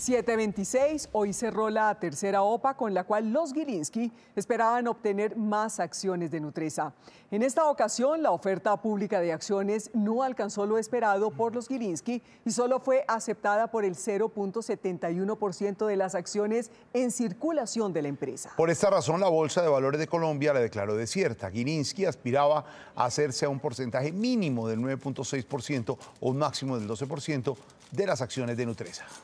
726, hoy cerró la tercera OPA con la cual los Gilinski esperaban obtener más acciones de Nutresa. En esta ocasión, la oferta pública de acciones no alcanzó lo esperado por los Gilinski y solo fue aceptada por el 0.71% de las acciones en circulación de la empresa. Por esta razón, la Bolsa de Valores de Colombia la declaró desierta. Gilinski aspiraba a hacerse a un porcentaje mínimo del 9.6% o un máximo del 12% de las acciones de Nutresa.